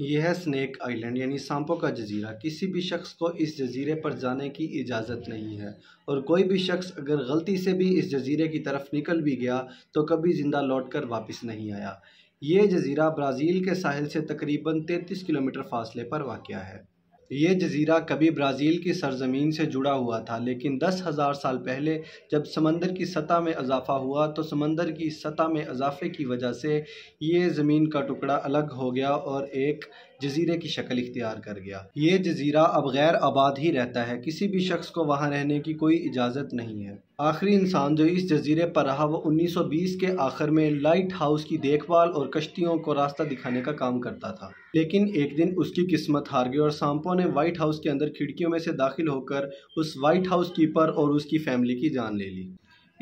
यह है snack island यानी सांपों का जजीरा किसी भी शख्स को इस जजीरे पर जाने की इजाज़त नहीं है और कोई भी शख्स अगर गलती से भी इस जजीरे की तरफ निकल भी गया तो कभी ज़िंदा लौट कर वापस नहीं आया ये जजीरा ब्राज़ील के साहिल से तकरीबन 33 किलोमीटर फासले पर वाक़ है ये जजीरा कभी ब्राज़ील की सरजमीन से जुड़ा हुआ था लेकिन दस हज़ार साल पहले जब समंदर की सतह में इजाफ़ा हुआ तो समंदर की सतह में इजाफ़े की वजह से ये ज़मीन का टुकड़ा अलग हो गया और एक जजीरे की शक्ल इख्तियार कर गया ये जजीरा अब गैर आबाद ही रहता है किसी भी शख्स को वहाँ रहने की कोई इजाज़त नहीं है आखिरी इंसान जो इस जजीरे पर रहा वो 1920 के आखिर में लाइट हाउस की देखभाल और कश्तियों को रास्ता दिखाने का काम करता था लेकिन एक दिन उसकी किस्मत हार गई और सांपो ने वाइट हाउस के अंदर खिड़कियों में से दाखिल होकर उस वाइट हाउस कीपर और उसकी फैमिली की जान ले ली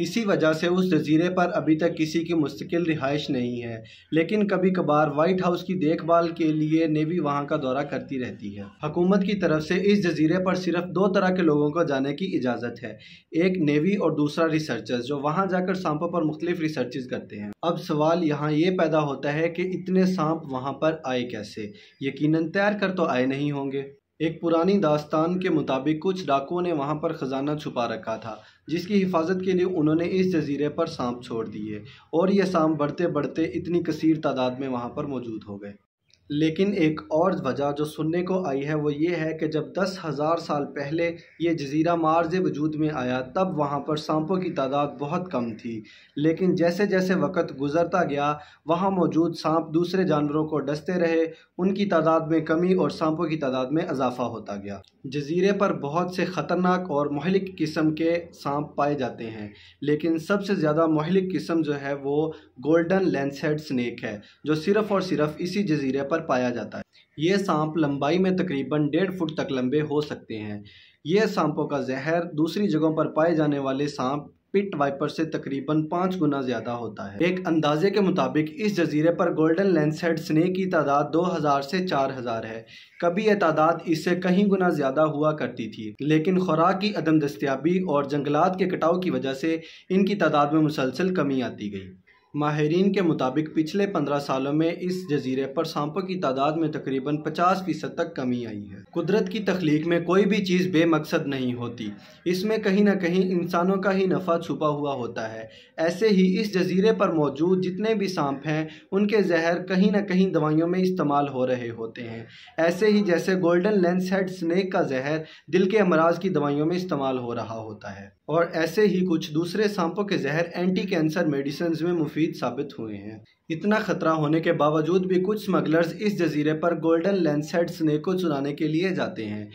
इसी वजह से उस जजीरे पर अभी तक किसी की मुस्तकिल रिहाइश नहीं है लेकिन कभी कभार वाइट हाउस की देखभाल के लिए नेवी वहाँ का दौरा करती रहती है हकूमत की तरफ से इस जजीरे पर सिर्फ दो तरह के लोगों को जाने की इजाज़त है एक नेवी और दूसरा रिसर्चर्स जो वहाँ जाकर सांपों पर मुख्तलिफ रिसर्च करते हैं अब सवाल यहाँ ये पैदा होता है कि इतने सांप वहाँ पर आए कैसे यकीन तैर कर तो आए नहीं होंगे एक पुरानी दास्तान के मुताबिक कुछ डाकुओं ने वहाँ पर ख़जाना छुपा रखा था जिसकी हिफाजत के लिए उन्होंने इस जजीरे पर सांप छोड़ दिए और ये सांप बढ़ते बढ़ते इतनी कसीर तादाद में वहाँ पर मौजूद हो गए लेकिन एक और वजह जो सुनने को आई है वो ये है कि जब दस हज़ार साल पहले ये जजीरा मार्ज वजूद में आया तब वहाँ पर सांपों की तादाद बहुत कम थी लेकिन जैसे जैसे वक़्त गुजरता गया वहाँ मौजूद सांप दूसरे जानवरों को डसते रहे उनकी तादाद में कमी और सांपों की तादाद में इजाफा होता गया जजीरे पर बहुत से ख़तरनाक और महलिक किस्म के सांप पाए जाते हैं लेकिन सबसे ज़्यादा महलिक किस्म जो है वो गोल्डन लेंसहेड स्नैक है जो सिर्फ़ और सिर्फ इसी जजीरे पर पर पाया जाता है ये सांप लंबाई में तकरीबन डेढ़ फुट तक लंबे हो सकते हैं ये सांपों का जहर दूसरी जगहों पर पाए जाने वाले सांप पिट वाइपर से तकरीबन पाँच गुना ज़्यादा होता है एक अंदाजे के मुताबिक इस जजीरे पर गोल्डन लेंसहेड स्नेक की तादाद 2000 से 4000 है कभी यह तादाद इससे कहीं गुना ज़्यादा हुआ करती थी लेकिन खुराक की अदम दस्तियाबी और जंगलात के कटाव की वजह से इनकी तादाद में मुसलसल कमी आती गई माहरीन के मुताबिक पिछले पंद्रह सालों में इस जजीरे पर सांपों की तादाद में तकरीबन पचास फीसद तक कमी आई है कुदरत की तख्लीक में कोई भी चीज़ बेमकसद नहीं होती इसमें कहीं ना कहीं इंसानों का ही नफ़ा छुपा हुआ होता है ऐसे ही इस जजीरे पर मौजूद जितने भी सांप हैं उनके जहर कहीं ना कहीं दवाइयों में इस्तेमाल हो रहे होते हैं ऐसे ही जैसे गोल्डन लेंस हेड स्नैक का जहर दिल के अमराज की दवाइयों में इस्तेमाल हो रहा होता है और ऐसे ही कुछ दूसरे सांपों के जहर एंटी कैंसर मेडिसन में मुफी मुफीद साबित हुए हैं इतना खतरा होने के बावजूद भी कुछ स्मगलर्स इस जजीरे पर गोल्डन लैंडसेड स्नेक को चुनाने के लिए जाते हैं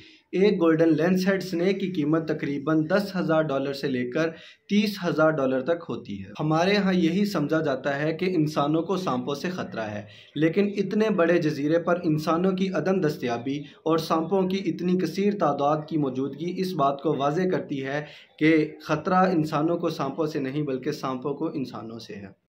एक गोल्डन लेंस हेड स्नेक की कीमत तकरीबन दस हज़ार डॉलर से लेकर तीस हज़ार डॉलर तक होती है हमारे यहाँ यही समझा जाता है कि इंसानों को सांपों से ख़तरा है लेकिन इतने बड़े जजीरे पर इंसानों की अदम दस्तियाबी और सांपों की इतनी कसर तादाद की मौजूदगी इस बात को वाजे करती है कि ख़तरा इंसानों को सांपों से नहीं बल्कि सांपों को इंसानों से है